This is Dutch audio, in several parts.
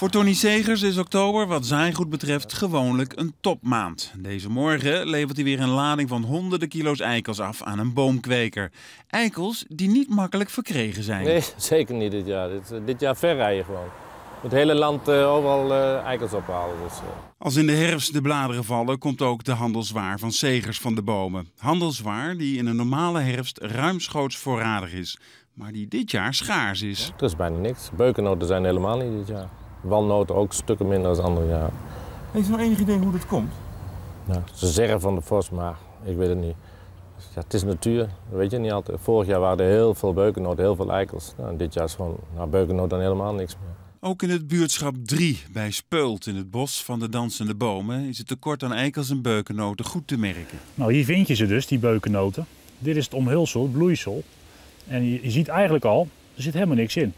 Voor Tony Segers is oktober wat zijn goed betreft gewoonlijk een topmaand. Deze morgen levert hij weer een lading van honderden kilo's eikels af aan een boomkweker. Eikels die niet makkelijk verkregen zijn. Nee, zeker niet dit jaar. Dit, eh, jaar verrijden gewoon. Het hele land uh, overal eh, eikels ophalen. Dus, Als in de herfst de bladeren vallen, komt ook de handelswaar van Segers van de bomen. Handelswaar die in een normale herfst ruimschoots voorradig is, maar die dit jaar schaars is. Ja, is bijna niks. Beukennoten zijn helemaal niet dit jaar walnoten ook stukken minder dan andere jaren. Heeft u nou enig idee hoe dat komt? Nou, ze zeggen van de vos, maar ik weet het niet. Ja, het is natuur, weet je niet altijd. Vorig jaar waren er heel veel beukennoten, heel veel eikels. Nou, dit jaar is gewoon nou, beukennoot dan helemaal niks meer. Ook in het buurtschap 3 bij Speult in het bos van de dansende bomen is het tekort aan eikels en beukennoten goed te merken. Nou, hier vind je ze dus, die beukennoten. Dit is het omhulsel, het bloeisel. En je ziet eigenlijk al, er zit helemaal niks in.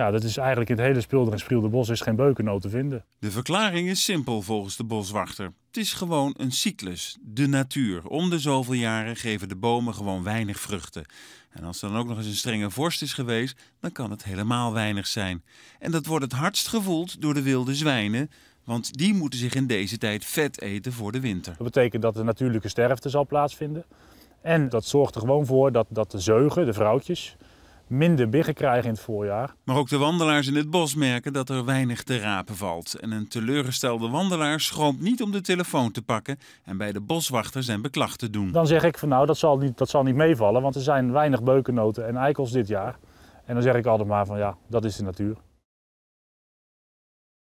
Ja, dat is eigenlijk in het hele speelde en de Bos is geen beukennoot te vinden. De verklaring is simpel volgens de boswachter. Het is gewoon een cyclus, de natuur. Om de zoveel jaren geven de bomen gewoon weinig vruchten. En als er dan ook nog eens een strenge vorst is geweest, dan kan het helemaal weinig zijn. En dat wordt het hardst gevoeld door de wilde zwijnen, want die moeten zich in deze tijd vet eten voor de winter. Dat betekent dat de natuurlijke sterfte zal plaatsvinden. En dat zorgt er gewoon voor dat, dat de zeugen, de vrouwtjes, minder biggen krijgen in het voorjaar. Maar ook de wandelaars in het bos merken dat er weinig te rapen valt. En een teleurgestelde wandelaar schroomt niet om de telefoon te pakken en bij de boswachter zijn beklag te doen. Dan zeg ik van nou, dat zal niet, dat zal niet meevallen, want er zijn weinig beukennoten en eikels dit jaar. En dan zeg ik altijd maar van ja, dat is de natuur.